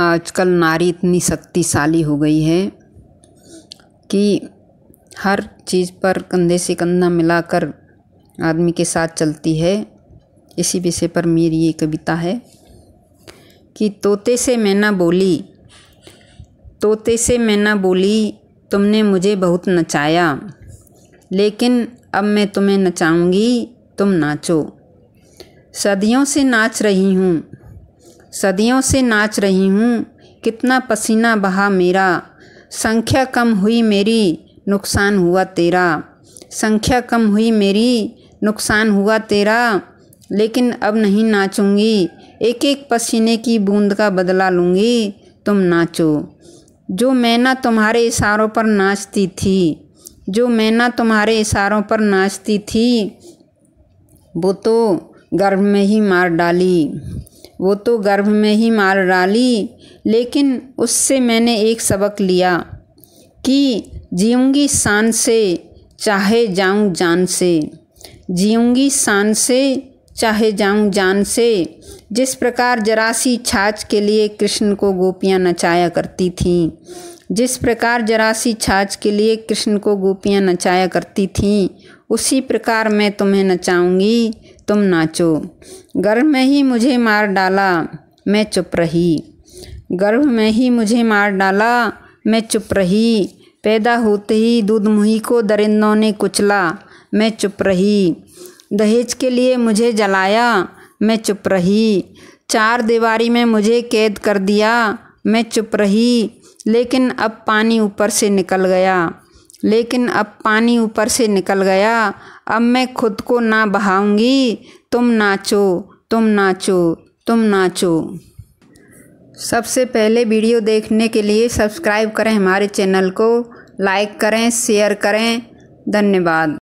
आजकल नारी इतनी शक्तिशाली हो गई है कि हर चीज़ पर कंधे से कंधा मिलाकर आदमी के साथ चलती है इसी विषय पर मेरी ये कविता है कि तोते से मैं ना बोली तोते से मैं ना बोली तुमने मुझे बहुत नचाया लेकिन अब मैं तुम्हें नचाऊंगी तुम नाचो सदियों से नाच रही हूँ सदियों से नाच रही हूँ कितना पसीना बहा मेरा संख्या कम हुई मेरी नुकसान हुआ तेरा संख्या कम हुई मेरी नुकसान हुआ तेरा लेकिन अब नहीं नाचूंगी एक एक पसीने की बूंद का बदला लूँगी तुम नाचो जो मैना तुम्हारे इशारों पर नाचती थी जो ना तुम्हारे इशारों पर नाचती थी वो तो गर्भ में ही मार डाली वो तो गर्भ में ही मार डाली लेकिन उससे मैंने एक सबक लिया कि जीऊँगी शान से चाहे जाऊँ जान से जीऊँगी शान से चाहे जाऊं जान से जिस प्रकार जरासी छाछ के लिए कृष्ण को गोपियां नचाया करती थीं जिस प्रकार जरासी छाछ के लिए कृष्ण को गोपियां नचाया करती थीं उसी प्रकार मैं तुम्हें नचाऊंगी तुम नाचो गर्भ में ही मुझे मार डाला मैं चुप रही गर्भ में ही मुझे मार डाला मैं चुप रही पैदा होते ही दूध मुही को दरिंदों ने कुचला मैं चुप रही दहेज के लिए मुझे जलाया मैं चुप रही चार दीवारी में मुझे कैद कर दिया मैं चुप रही लेकिन अब पानी ऊपर से निकल गया लेकिन अब पानी ऊपर से निकल गया अब मैं खुद को ना बहाऊंगी तुम नाचो तुम नाचो तुम नाचो सबसे पहले वीडियो देखने के लिए सब्सक्राइब करें हमारे चैनल को लाइक करें शेयर करें धन्यवाद